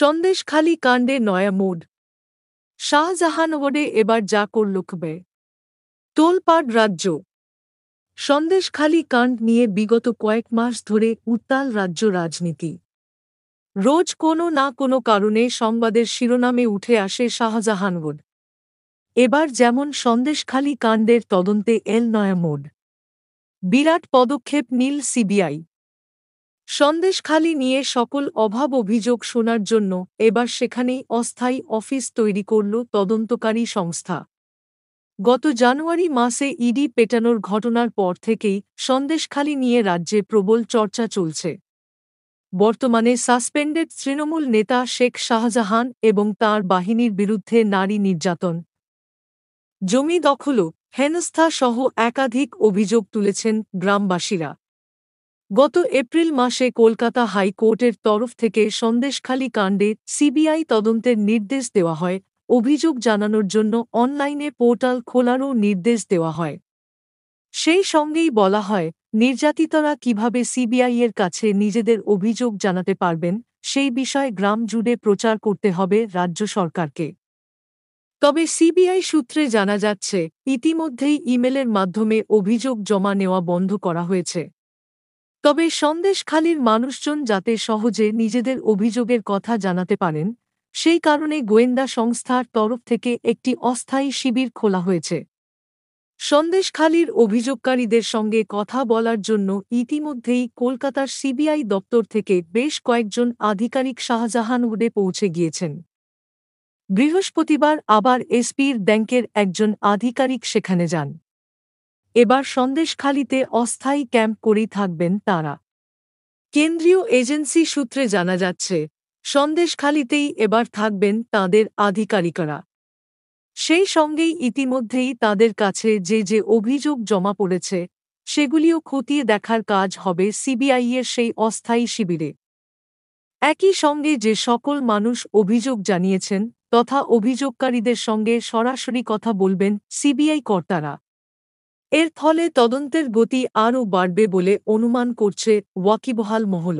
সন্দেশখালি কাণ্ডে নয়া মুড ওডে এবার যা করল খুবে তোলপাড় রাজ্য সন্দেশখালি কাণ্ড নিয়ে বিগত কয়েক মাস ধরে উত্তাল রাজ্য রাজনীতি রোজ কোনো না কোনো কারণে সংবাদের শিরোনামে উঠে আসে ওড এবার যেমন সন্দেশখালি কাণ্ডের তদন্তে এল নয়া মোড বিরাট পদক্ষেপ নীল সিবিআই সন্দেশখালি নিয়ে সকল অভাব অভিযোগ শোনার জন্য এবার সেখানেই অস্থায়ী অফিস তৈরি করল তদন্তকারী সংস্থা গত জানুয়ারি মাসে ইডি পেটানোর ঘটনার পর থেকেই সন্দেশখালি নিয়ে রাজ্যে প্রবল চর্চা চলছে বর্তমানে সাসপেন্ডেড তৃণমূল নেতা শেখ শাহজাহান এবং তার বাহিনীর বিরুদ্ধে নারী নির্যাতন জমি দখল হেনস্থা সহ একাধিক অভিযোগ তুলেছেন গ্রামবাসীরা গত এপ্রিল মাসে কলকাতা হাইকোর্টের তরফ থেকে সন্দেশখালী কাণ্ডে সিবিআই তদন্তের নির্দেশ দেওয়া হয় অভিযোগ জানানোর জন্য অনলাইনে পোর্টাল খোলারও নির্দেশ দেওয়া হয় সেই সঙ্গেই বলা হয় নির্যাতিতরা কিভাবে সিবিআইয়ের কাছে নিজেদের অভিযোগ জানাতে পারবেন সেই বিষয়ে গ্রাম জুড়ে প্রচার করতে হবে রাজ্য সরকারকে তবে সিবিআই সূত্রে জানা যাচ্ছে ইতিমধ্যেই ইমেলের মাধ্যমে অভিযোগ জমা নেওয়া বন্ধ করা হয়েছে তবে সন্দেশখালীর মানুষজন যাতে সহজে নিজেদের অভিযোগের কথা জানাতে পারেন সেই কারণে গোয়েন্দা সংস্থার তরফ থেকে একটি অস্থায়ী শিবির খোলা হয়েছে সন্দেশখালীর অভিযোগকারীদের সঙ্গে কথা বলার জন্য ইতিমধ্যেই কলকাতার সিবিআই দপ্তর থেকে বেশ কয়েকজন আধিকারিক শাহজাহানউডে পৌঁছে গিয়েছেন বৃহস্পতিবার আবার এসপির ব্যাংকের একজন আধিকারিক সেখানে যান এবার সন্দেশখালিতে অস্থায়ী ক্যাম্প করেই থাকবেন তারা কেন্দ্রীয় এজেন্সি সূত্রে জানা যাচ্ছে সন্দেশখালিতেই এবার থাকবেন তাদের আধিকারিকরা সেই সঙ্গেই ইতিমধ্যেই তাদের কাছে যে যে অভিযোগ জমা পড়েছে সেগুলিও খতিয়ে দেখার কাজ হবে সিবিআইয়ের সেই অস্থায়ী শিবিরে একই সঙ্গে যে সকল মানুষ অভিযোগ জানিয়েছেন তথা অভিযোগকারীদের সঙ্গে সরাসরি কথা বলবেন সিবিআই কর্তারা এর ফলে তদন্তের গতি আরও বাড়বে বলে অনুমান করছে ওয়াকিবহাল মহল